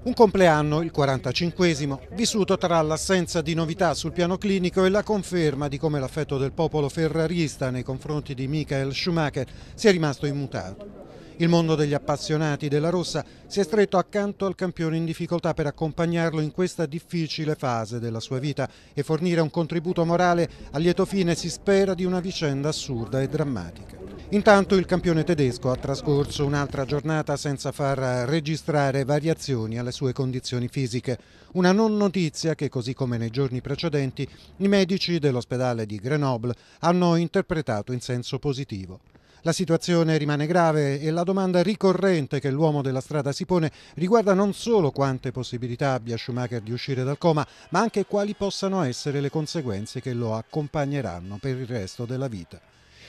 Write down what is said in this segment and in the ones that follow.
Un compleanno, il 45 esimo vissuto tra l'assenza di novità sul piano clinico e la conferma di come l'affetto del popolo ferrarista nei confronti di Michael Schumacher sia rimasto immutato. Il mondo degli appassionati della rossa si è stretto accanto al campione in difficoltà per accompagnarlo in questa difficile fase della sua vita e fornire un contributo morale a lieto fine, si spera, di una vicenda assurda e drammatica. Intanto il campione tedesco ha trascorso un'altra giornata senza far registrare variazioni alle sue condizioni fisiche, una non notizia che così come nei giorni precedenti i medici dell'ospedale di Grenoble hanno interpretato in senso positivo. La situazione rimane grave e la domanda ricorrente che l'uomo della strada si pone riguarda non solo quante possibilità abbia Schumacher di uscire dal coma, ma anche quali possano essere le conseguenze che lo accompagneranno per il resto della vita.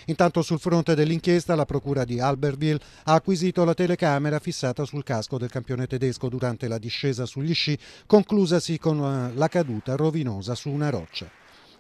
Intanto sul fronte dell'inchiesta la procura di Albertville ha acquisito la telecamera fissata sul casco del campione tedesco durante la discesa sugli sci, conclusasi con eh, la caduta rovinosa su una roccia.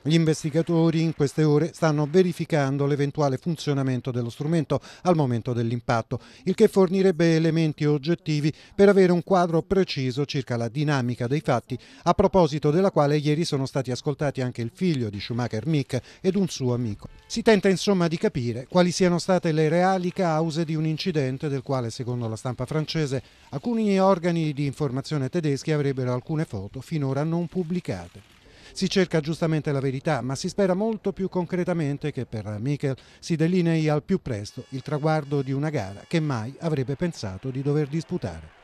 Gli investigatori in queste ore stanno verificando l'eventuale funzionamento dello strumento al momento dell'impatto, il che fornirebbe elementi oggettivi per avere un quadro preciso circa la dinamica dei fatti, a proposito della quale ieri sono stati ascoltati anche il figlio di Schumacher Mick ed un suo amico. Si tenta insomma di capire quali siano state le reali cause di un incidente del quale, secondo la stampa francese, alcuni organi di informazione tedeschi avrebbero alcune foto finora non pubblicate. Si cerca giustamente la verità, ma si spera molto più concretamente che per Michel si delinei al più presto il traguardo di una gara che mai avrebbe pensato di dover disputare.